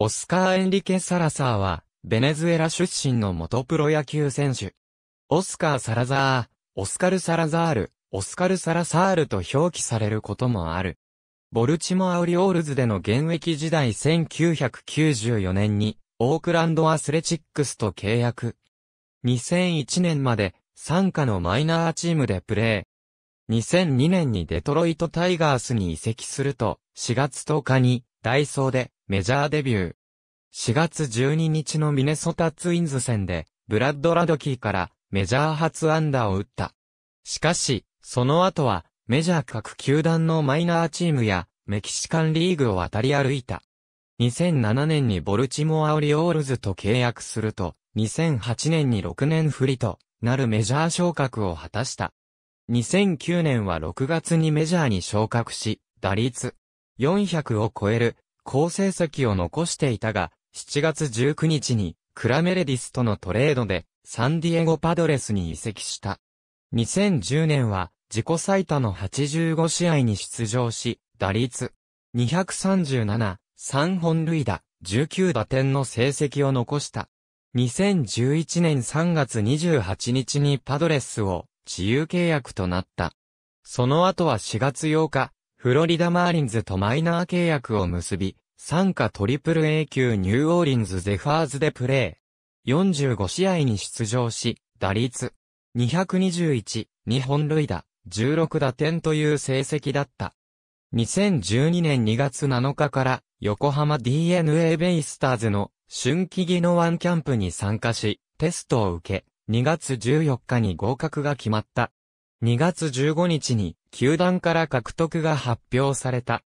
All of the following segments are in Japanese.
オスカー・エンリケ・サラサーは、ベネズエラ出身の元プロ野球選手。オスカー・サラザー、オスカル・サラザール、オスカル・サラサールと表記されることもある。ボルチモア・ウリオールズでの現役時代1994年に、オークランド・アスレチックスと契約。2001年まで、参加のマイナーチームでプレー。2002年にデトロイト・タイガースに移籍すると、4月10日に、ダイソーで、メジャーデビュー。4月12日のミネソタツインズ戦で、ブラッド・ラドキーからメジャー初アンダーを打った。しかし、その後は、メジャー各球団のマイナーチームや、メキシカンリーグを渡り歩いた。2007年にボルチモア・オリオールズと契約すると、2008年に6年振りとなるメジャー昇格を果たした。2009年は6月にメジャーに昇格し、打率400を超える好成績を残していたが、7月19日にクラメレディスとのトレードでサンディエゴパドレスに移籍した。2010年は自己最多の85試合に出場し、打率237、3本塁打、19打点の成績を残した。2011年3月28日にパドレスを自由契約となった。その後は4月8日、フロリダマーリンズとマイナー契約を結び、参加トリプル A 級ニューオーリンズゼファーズでプレー。45試合に出場し、打率221、2本塁打、16打点という成績だった。2012年2月7日から横浜 DNA ベイスターズの春季技能ワンキャンプに参加し、テストを受け、2月14日に合格が決まった。2月15日に球団から獲得が発表された。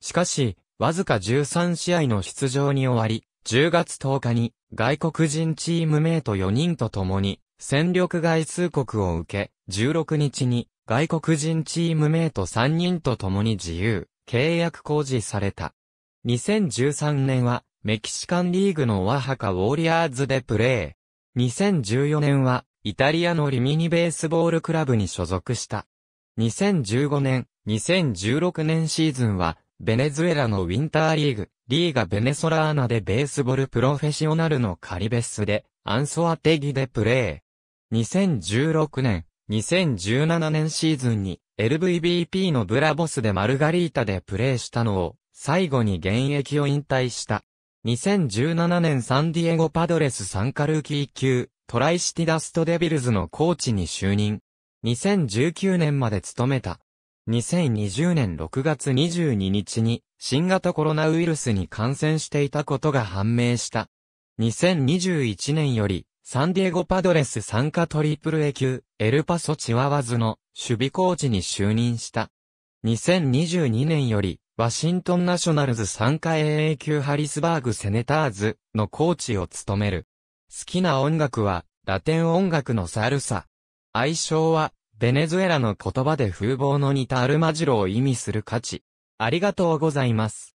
しかし、わずか13試合の出場に終わり、10月10日に外国人チームメイト4人と共に戦力外通告を受け、16日に外国人チームメイト3人と共に自由、契約公示された。2013年はメキシカンリーグのワハカウォリアーズでプレー。2014年はイタリアのリミニベースボールクラブに所属した。2015年、2016年シーズンは、ベネズエラのウィンターリーグ、リーガ・ベネソラーナでベースボールプロフェッショナルのカリベスで、アンソアテギでプレー。2016年、2017年シーズンに、LVBP のブラボスでマルガリータでプレーしたのを、最後に現役を引退した。2017年サンディエゴパドレスサンカルーキー級、トライシティダストデビルズのコーチに就任。2019年まで務めた。2020年6月22日に新型コロナウイルスに感染していたことが判明した。2021年よりサンディエゴパドレス参加トリプル A 級エルパソチワワズの守備コーチに就任した。2022年よりワシントンナショナルズ参加 AA 級ハリスバーグセネターズのコーチを務める。好きな音楽はラテン音楽のサルサ。愛称はベネズエラの言葉で風貌の似たアルマジロを意味する価値。ありがとうございます。